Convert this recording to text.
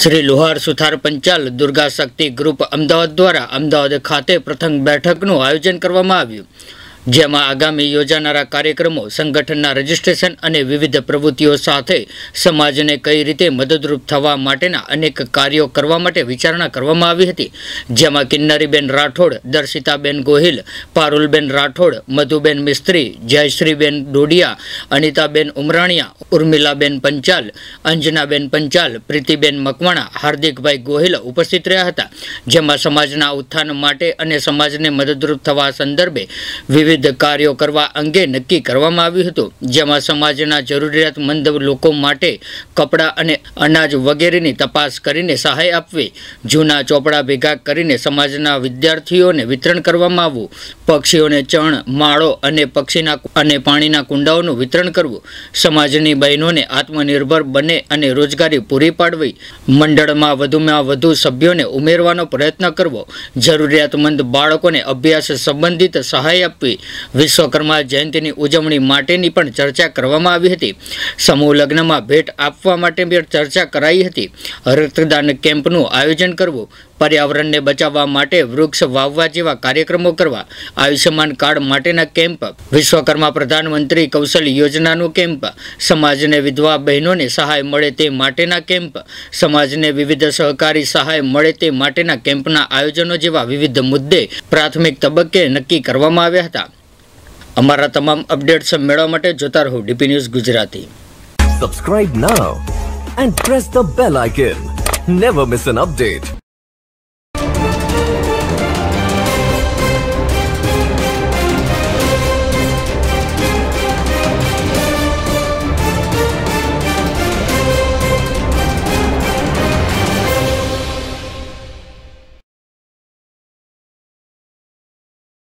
Shri Luhar Suthar Panchal Durga Shakti group Ahmedabad દ્વારા અમદાવાદ ખાતે પ્રથમ બેઠકનું આયોજન કરવામાં આવ્યું જેમાં આગામી યોજાનારા કાર્યક્રમો સંગઠનના રજીસ્ટ્રેશન અને વિવિધ પ્રવૃત્તિઓ સાથે સમાજને કઈ રીતે મદદરૂપ થવા માટેના અનેક કાર્યો કરવા માટે વિચારણા કરવામાં આવી હતી જેમાં કિન્નરીબેન રાઠોડ દર્શિતાબેન ગોહિલ પારુલબેન રાઠોડ મધુબેન મિસ્ત્રી જયશ્રીબેન ડોડિયા અનિતાબેન ઉમરાણીયા ઉર્મિલાબેન પંચાલ અંજનાબેન પંચાલ પ્રીતિબેન મકવાણા હાર્દિકભાઈ ગોહિલ ઉપસ્થિત રહ્યા હતા જેમાં સમાજના ઉત્થાન માટે અને સમાજને મદદરૂપ થવા સંદર્ભે વિવિધ વિવિધ કાર્યો કરવા અંગે નક્કી કરવામાં આવ્યું હતું જેમાં સમાજના જરૂરિયાતમંદ લોકો માટે કપડાં અને અનાજ વગેરેની તપાસ કરીને સહાય આપવી જૂના ચોપડા ભેગા કરીને સમાજના વિદ્યાર્થીઓને વિતરણ કરવામાં આવવું પક્ષીઓને ચણ માળો અને પક્ષીના અને પાણીના કુંડાઓનું વિતરણ કરવું સમાજની બહેનોને આત્મનિર્ભર બને અને રોજગારી પૂરી પાડવી મંડળમાં વધુમાં વધુ સભ્યોને ઉમેરવાનો પ્રયત્ન કરવો જરૂરિયાતમંદ બાળકોને અભ્યાસ સંબંધિત સહાય આપવી વિશ્વકર્મા જયંતિની ઉજવણી માટેની પણ ચર્ચા કરવામાં આવી હતી સમૂહ લગ્નમાં ભેટ આપવા માટે પણ ચર્ચા કરાઈ હતી રક્તદાન કેમ્પનું આયોજન કરવું પર્યાવરણને બચાવવા માટે વૃક્ષ વાવવા જેવા કાર્યક્રમો કરવા આયુષ્યમાન કાર્ડ માટેના કેમ્પ વિશ્વકર્મા પ્રધાનમંત્રી કૌશલ યોજનાનું કેમ્પ સમાજને વિધવા બહેનોને સહાય મળે તે માટેના કેમ્પ સમાજને વિવિધ સહકારી સહાય મળે તે માટેના કેમ્પના આયોજનો જેવા વિવિધ મુદ્દે પ્રાથમિક તબક્કે નક્કી કરવામાં આવ્યા હતા અમારા તમામ અપડેટ્સ મેળવવા માટે જોતા રહો DP news Gujarati subscribe now and press the bell icon never miss an update